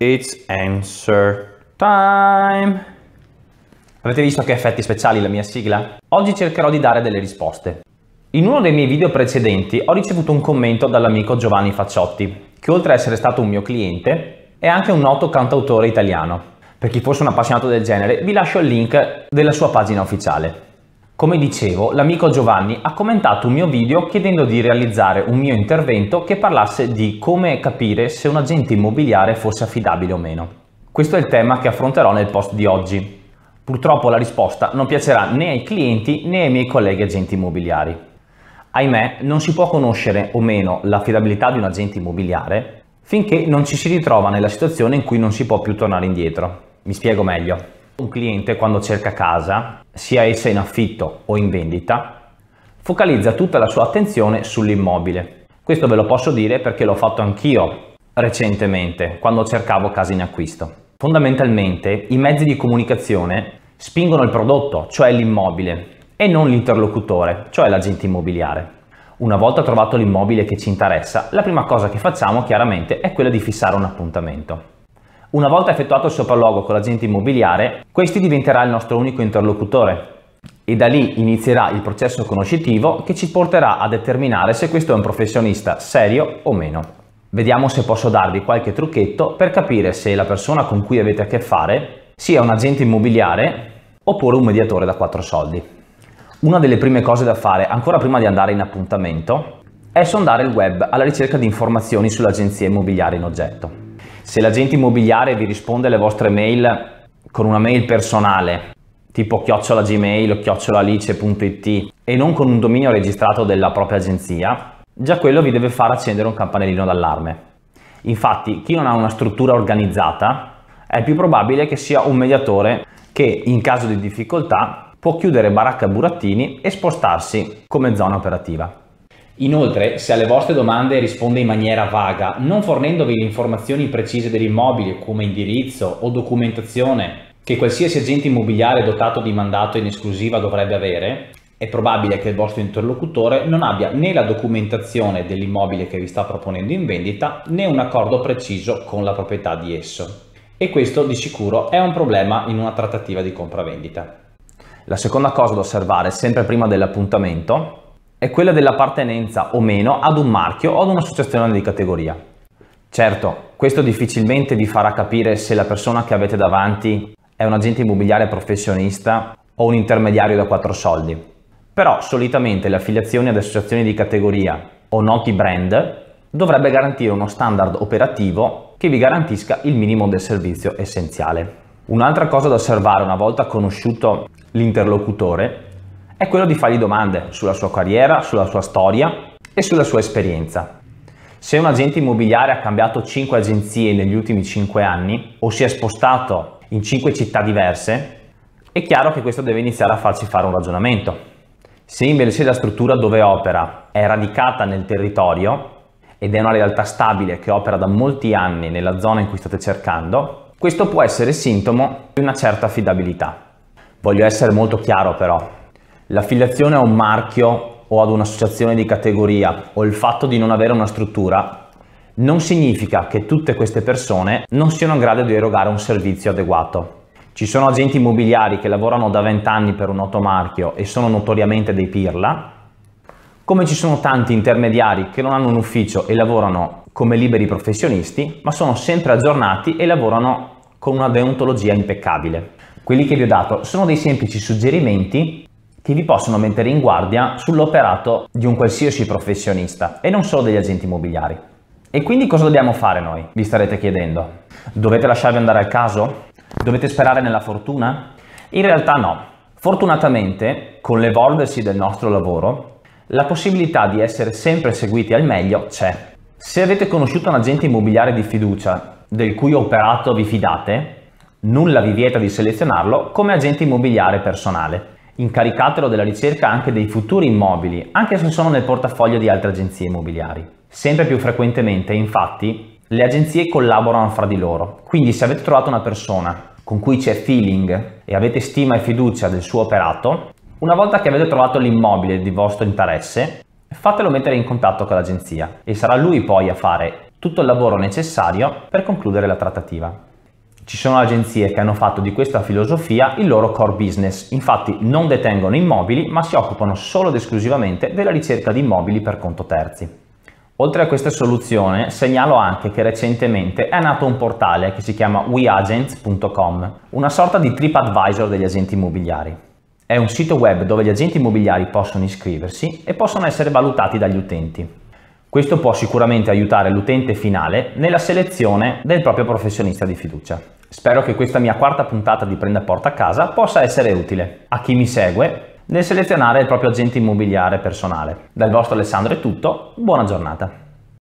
It's answer time. Avete visto che effetti speciali la mia sigla? Oggi cercherò di dare delle risposte. In uno dei miei video precedenti ho ricevuto un commento dall'amico Giovanni Facciotti, che oltre ad essere stato un mio cliente, è anche un noto cantautore italiano. Per chi fosse un appassionato del genere, vi lascio il link della sua pagina ufficiale. Come dicevo, l'amico Giovanni ha commentato un mio video chiedendo di realizzare un mio intervento che parlasse di come capire se un agente immobiliare fosse affidabile o meno. Questo è il tema che affronterò nel post di oggi. Purtroppo la risposta non piacerà né ai clienti né ai miei colleghi agenti immobiliari. Ahimè, non si può conoscere o meno l'affidabilità di un agente immobiliare finché non ci si ritrova nella situazione in cui non si può più tornare indietro. Mi spiego meglio. Un cliente quando cerca casa sia essa in affitto o in vendita, focalizza tutta la sua attenzione sull'immobile. Questo ve lo posso dire perché l'ho fatto anch'io recentemente, quando cercavo case in acquisto. Fondamentalmente i mezzi di comunicazione spingono il prodotto, cioè l'immobile, e non l'interlocutore, cioè l'agente immobiliare. Una volta trovato l'immobile che ci interessa, la prima cosa che facciamo chiaramente è quella di fissare un appuntamento. Una volta effettuato il sopralluogo con l'agente immobiliare, questi diventerà il nostro unico interlocutore e da lì inizierà il processo conoscitivo che ci porterà a determinare se questo è un professionista serio o meno. Vediamo se posso darvi qualche trucchetto per capire se la persona con cui avete a che fare sia un agente immobiliare oppure un mediatore da quattro soldi. Una delle prime cose da fare, ancora prima di andare in appuntamento, è sondare il web alla ricerca di informazioni sull'agenzia immobiliare in oggetto. Se l'agente immobiliare vi risponde alle vostre mail con una mail personale, tipo chiocciola gmail o chiocciolalice.it e non con un dominio registrato della propria agenzia, già quello vi deve far accendere un campanellino d'allarme. Infatti, chi non ha una struttura organizzata è più probabile che sia un mediatore che, in caso di difficoltà, può chiudere baracca burattini e spostarsi come zona operativa. Inoltre, se alle vostre domande risponde in maniera vaga, non fornendovi le informazioni precise dell'immobile come indirizzo o documentazione che qualsiasi agente immobiliare dotato di mandato in esclusiva dovrebbe avere, è probabile che il vostro interlocutore non abbia né la documentazione dell'immobile che vi sta proponendo in vendita né un accordo preciso con la proprietà di esso. E questo di sicuro è un problema in una trattativa di compravendita. La seconda cosa da osservare sempre prima dell'appuntamento è quella dell'appartenenza o meno ad un marchio o ad un'associazione di categoria. Certo, questo difficilmente vi farà capire se la persona che avete davanti è un agente immobiliare professionista o un intermediario da quattro soldi. Però solitamente le affiliazioni ad associazioni di categoria o noti brand dovrebbe garantire uno standard operativo che vi garantisca il minimo del servizio essenziale. Un'altra cosa da osservare una volta conosciuto l'interlocutore è quello di fargli domande sulla sua carriera, sulla sua storia e sulla sua esperienza. Se un agente immobiliare ha cambiato 5 agenzie negli ultimi 5 anni o si è spostato in 5 città diverse, è chiaro che questo deve iniziare a farci fare un ragionamento. Se invece la struttura dove opera è radicata nel territorio ed è una realtà stabile che opera da molti anni nella zona in cui state cercando, questo può essere sintomo di una certa affidabilità. Voglio essere molto chiaro però, L'affiliazione a un marchio o ad un'associazione di categoria o il fatto di non avere una struttura non significa che tutte queste persone non siano in grado di erogare un servizio adeguato. Ci sono agenti immobiliari che lavorano da 20 anni per un noto marchio e sono notoriamente dei pirla, come ci sono tanti intermediari che non hanno un ufficio e lavorano come liberi professionisti, ma sono sempre aggiornati e lavorano con una deontologia impeccabile. Quelli che vi ho dato sono dei semplici suggerimenti che vi possono mettere in guardia sull'operato di un qualsiasi professionista e non solo degli agenti immobiliari. E quindi cosa dobbiamo fare noi? Vi starete chiedendo. Dovete lasciarvi andare al caso? Dovete sperare nella fortuna? In realtà no. Fortunatamente, con l'evolversi del nostro lavoro, la possibilità di essere sempre seguiti al meglio c'è. Se avete conosciuto un agente immobiliare di fiducia del cui operato vi fidate, nulla vi vieta di selezionarlo come agente immobiliare personale. Incaricatelo della ricerca anche dei futuri immobili, anche se sono nel portafoglio di altre agenzie immobiliari. Sempre più frequentemente, infatti, le agenzie collaborano fra di loro, quindi se avete trovato una persona con cui c'è feeling e avete stima e fiducia del suo operato, una volta che avete trovato l'immobile di vostro interesse, fatelo mettere in contatto con l'agenzia e sarà lui poi a fare tutto il lavoro necessario per concludere la trattativa. Ci sono agenzie che hanno fatto di questa filosofia il loro core business, infatti non detengono immobili ma si occupano solo ed esclusivamente della ricerca di immobili per conto terzi. Oltre a questa soluzione segnalo anche che recentemente è nato un portale che si chiama weagents.com, una sorta di trip advisor degli agenti immobiliari. È un sito web dove gli agenti immobiliari possono iscriversi e possono essere valutati dagli utenti. Questo può sicuramente aiutare l'utente finale nella selezione del proprio professionista di fiducia. Spero che questa mia quarta puntata di Prenda Porta a Casa possa essere utile a chi mi segue nel selezionare il proprio agente immobiliare personale. Dal vostro Alessandro è tutto, buona giornata.